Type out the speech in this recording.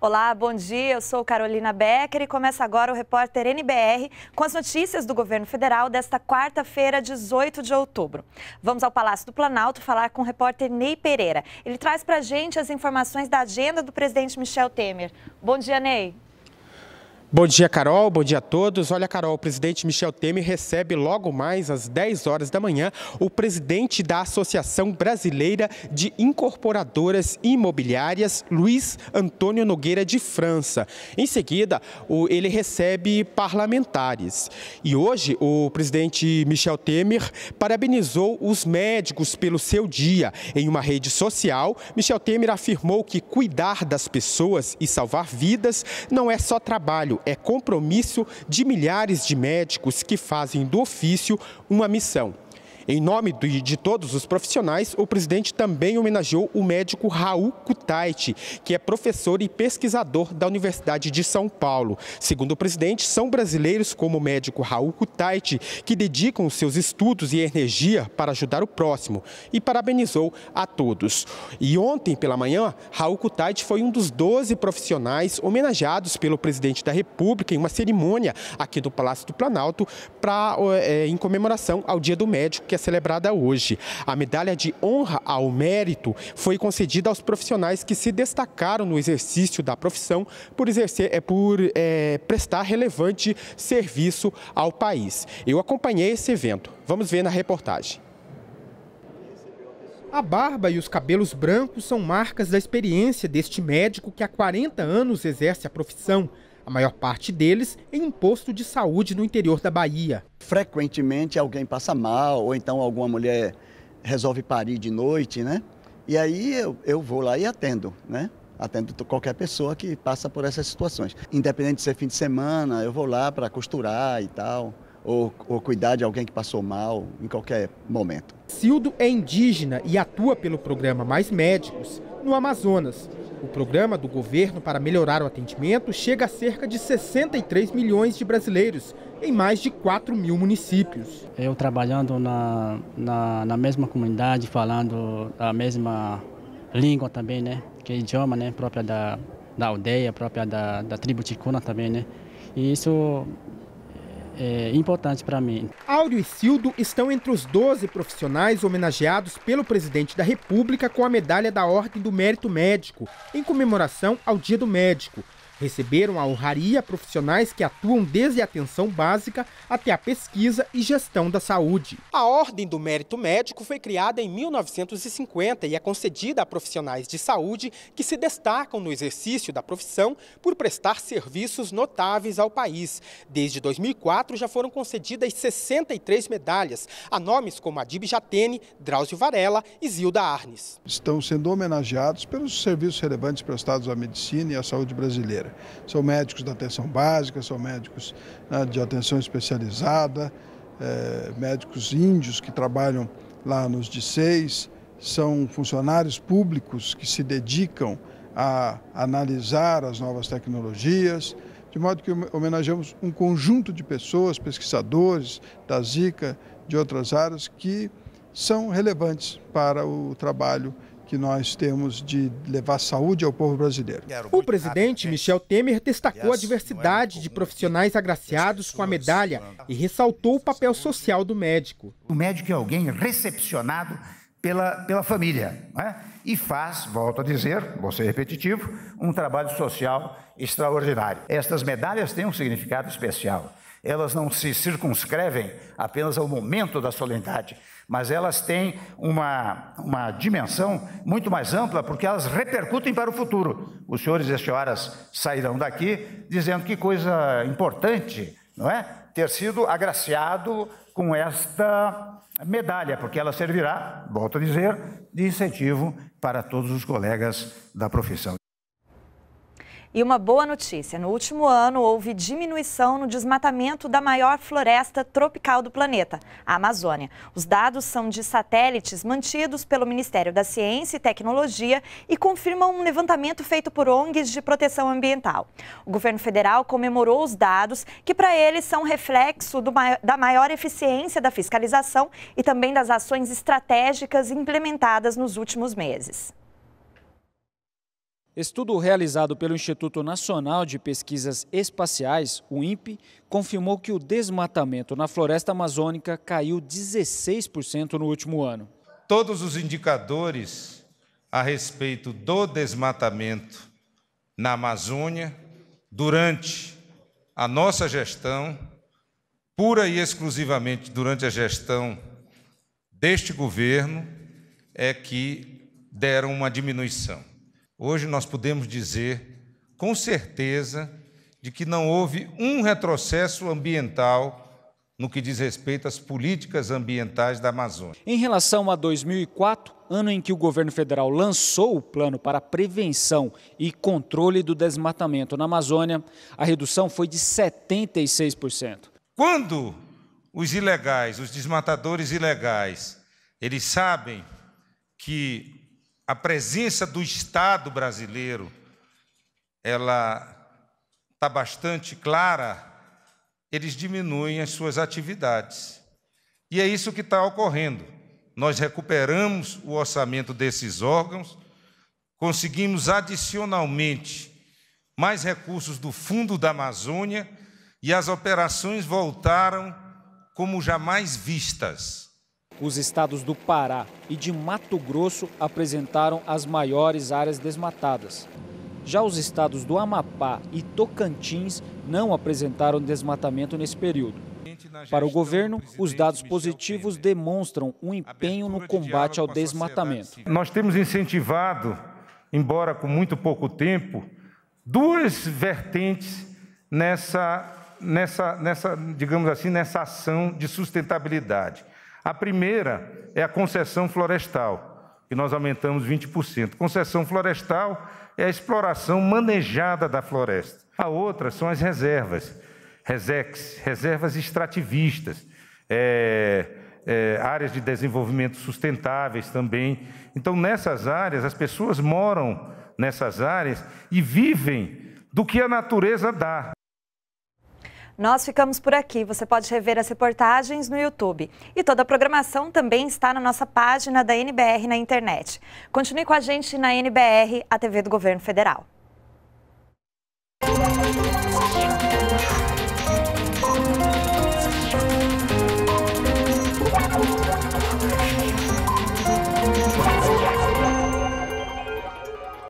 Olá, bom dia. Eu sou Carolina Becker e começa agora o repórter NBR com as notícias do governo federal desta quarta-feira, 18 de outubro. Vamos ao Palácio do Planalto falar com o repórter Ney Pereira. Ele traz para a gente as informações da agenda do presidente Michel Temer. Bom dia, Ney. Bom dia, Carol. Bom dia a todos. Olha, Carol, o presidente Michel Temer recebe logo mais às 10 horas da manhã o presidente da Associação Brasileira de Incorporadoras Imobiliárias, Luiz Antônio Nogueira de França. Em seguida, ele recebe parlamentares. E hoje, o presidente Michel Temer parabenizou os médicos pelo seu dia. Em uma rede social, Michel Temer afirmou que cuidar das pessoas e salvar vidas não é só trabalho é compromisso de milhares de médicos que fazem do ofício uma missão em nome de todos os profissionais, o presidente também homenageou o médico Raul Kutaiti, que é professor e pesquisador da Universidade de São Paulo. Segundo o presidente, são brasileiros como o médico Raul Kutaiti que dedicam seus estudos e energia para ajudar o próximo e parabenizou a todos. E ontem pela manhã, Raul Kutaiti foi um dos 12 profissionais homenageados pelo presidente da República em uma cerimônia aqui do Palácio do Planalto para é, eh, em comemoração ao Dia do Médico, que é que é celebrada hoje. A medalha de honra ao mérito foi concedida aos profissionais que se destacaram no exercício da profissão por, exercer, é, por é, prestar relevante serviço ao país. Eu acompanhei esse evento. Vamos ver na reportagem. A barba e os cabelos brancos são marcas da experiência deste médico que há 40 anos exerce a profissão a maior parte deles em um posto de saúde no interior da Bahia. Frequentemente alguém passa mal, ou então alguma mulher resolve parir de noite, né? E aí eu, eu vou lá e atendo, né? Atendo qualquer pessoa que passa por essas situações. Independente de ser fim de semana, eu vou lá para costurar e tal. Ou, ou, cuidar de alguém que passou mal em qualquer momento. Cildo é indígena e atua pelo programa Mais Médicos no Amazonas. O programa do governo para melhorar o atendimento chega a cerca de 63 milhões de brasileiros, em mais de 4 mil municípios. Eu trabalhando na, na, na mesma comunidade, falando a mesma língua também, né? Que é idioma né? própria da, da aldeia, própria da, da tribo ticuna também, né? E isso é, importantes para mim. Áureo e Cildo estão entre os 12 profissionais homenageados pelo presidente da República com a medalha da Ordem do Mérito Médico, em comemoração ao Dia do Médico, Receberam a honraria profissionais que atuam desde a atenção básica até a pesquisa e gestão da saúde. A Ordem do Mérito Médico foi criada em 1950 e é concedida a profissionais de saúde que se destacam no exercício da profissão por prestar serviços notáveis ao país. Desde 2004 já foram concedidas 63 medalhas a nomes como Adib Jatene, Drauzio Varela e Zilda Arnes. Estão sendo homenageados pelos serviços relevantes prestados à medicina e à saúde brasileira. São médicos da atenção básica, são médicos né, de atenção especializada, é, médicos índios que trabalham lá nos de seis, são funcionários públicos que se dedicam a analisar as novas tecnologias, de modo que homenageamos um conjunto de pessoas, pesquisadores da Zika, de outras áreas, que são relevantes para o trabalho que nós temos de levar saúde ao povo brasileiro. O presidente Michel Temer destacou a diversidade é de profissionais agraciados com a medalha e ressaltou o papel social do médico. O médico é alguém recepcionado pela, pela família né? e faz, volto a dizer, vou ser repetitivo, um trabalho social extraordinário. Estas medalhas têm um significado especial. Elas não se circunscrevem apenas ao momento da solenidade, mas elas têm uma, uma dimensão muito mais ampla, porque elas repercutem para o futuro. Os senhores e senhoras sairão daqui dizendo que coisa importante, não é? Ter sido agraciado com esta medalha, porque ela servirá, volto a dizer, de incentivo para todos os colegas da profissão. E uma boa notícia: no último ano houve diminuição no desmatamento da maior floresta tropical do planeta, a Amazônia. Os dados são de satélites mantidos pelo Ministério da Ciência e Tecnologia e confirmam um levantamento feito por ONGs de proteção ambiental. O governo federal comemorou os dados, que para eles são reflexo da maior eficiência da fiscalização e também das ações estratégicas implementadas nos últimos meses. Estudo realizado pelo Instituto Nacional de Pesquisas Espaciais, o INPE, confirmou que o desmatamento na floresta amazônica caiu 16% no último ano. Todos os indicadores a respeito do desmatamento na Amazônia durante a nossa gestão, pura e exclusivamente durante a gestão deste governo, é que deram uma diminuição. Hoje nós podemos dizer, com certeza, de que não houve um retrocesso ambiental no que diz respeito às políticas ambientais da Amazônia. Em relação a 2004, ano em que o governo federal lançou o plano para prevenção e controle do desmatamento na Amazônia, a redução foi de 76%. Quando os ilegais, os desmatadores ilegais, eles sabem que a presença do Estado brasileiro ela está bastante clara, eles diminuem as suas atividades. E é isso que está ocorrendo. Nós recuperamos o orçamento desses órgãos, conseguimos adicionalmente mais recursos do Fundo da Amazônia e as operações voltaram como jamais vistas. Os estados do Pará e de Mato Grosso apresentaram as maiores áreas desmatadas. Já os estados do Amapá e Tocantins não apresentaram desmatamento nesse período. Para o governo, os dados positivos demonstram um empenho no combate ao desmatamento. Nós temos incentivado, embora com muito pouco tempo, duas vertentes nessa, nessa, nessa digamos assim, nessa ação de sustentabilidade. A primeira é a concessão florestal, que nós aumentamos 20%. Concessão florestal é a exploração manejada da floresta. A outra são as reservas, RESEX, reservas extrativistas, é, é, áreas de desenvolvimento sustentáveis também. Então, nessas áreas, as pessoas moram nessas áreas e vivem do que a natureza dá. Nós ficamos por aqui. Você pode rever as reportagens no YouTube. E toda a programação também está na nossa página da NBR na internet. Continue com a gente na NBR, a TV do Governo Federal.